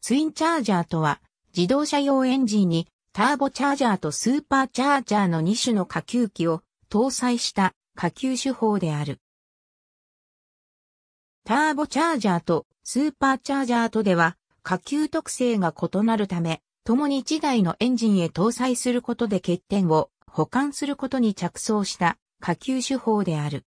ツインチャージャーとは、自動車用エンジンにターボチャージャーとスーパーチャージャーの2種の下級機を搭載した下級手法である。ターボチャージャーとスーパーチャージャーとでは下級特性が異なるため、共に1台のエンジンへ搭載することで欠点を保管することに着想した下級手法である。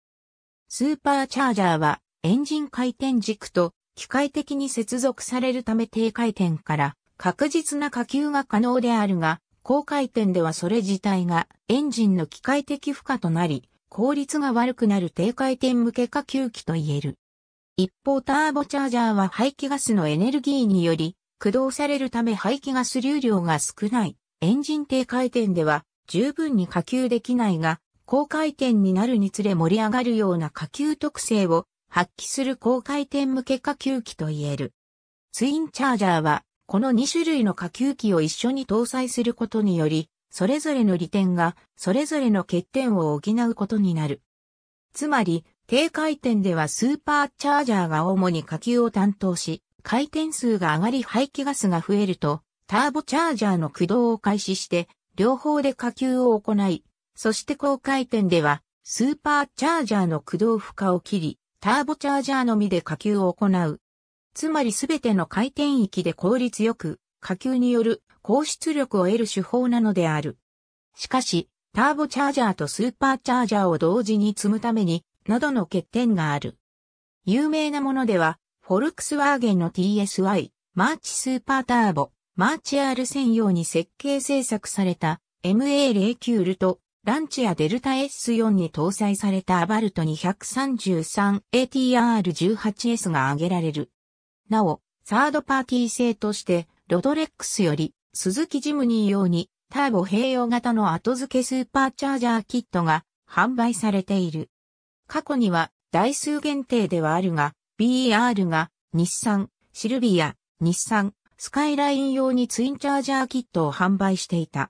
スーパーチャージャーはエンジン回転軸と機械的に接続されるため低回転から確実な下級が可能であるが、高回転ではそれ自体がエンジンの機械的負荷となり、効率が悪くなる低回転向け下級機と言える。一方ターボチャージャーは排気ガスのエネルギーにより駆動されるため排気ガス流量が少ない。エンジン低回転では十分に下級できないが、高回転になるにつれ盛り上がるような下級特性を発揮する高回転向け下級機と言える。ツインチャージャーは、この2種類の下級機を一緒に搭載することにより、それぞれの利点が、それぞれの欠点を補うことになる。つまり、低回転ではスーパーチャージャーが主に下級を担当し、回転数が上がり排気ガスが増えると、ターボチャージャーの駆動を開始して、両方で下級を行い、そして高回転では、スーパーチャージャーの駆動負荷を切り、ターボチャージャーのみで火球を行う。つまりすべての回転域で効率よく、火球による高出力を得る手法なのである。しかし、ターボチャージャーとスーパーチャージャーを同時に積むために、などの欠点がある。有名なものでは、フォルクスワーゲンの TSY、マーチスーパーターボ、マーチ r 専用に設計制作された MA09 ルとランチやデルタ S4 に搭載されたアバルト 233ATR18S が挙げられる。なお、サードパーティー製として、ロドレックスより、スズキジムニー用に、ターボ併用型の後付けスーパーチャージャーキットが販売されている。過去には、台数限定ではあるが、BER が、日産、シルビア、日産、スカイライン用にツインチャージャーキットを販売していた。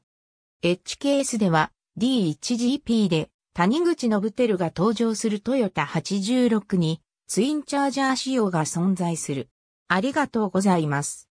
HKS では、D1GP で谷口信輝が登場するトヨタ86にツインチャージャー仕様が存在する。ありがとうございます。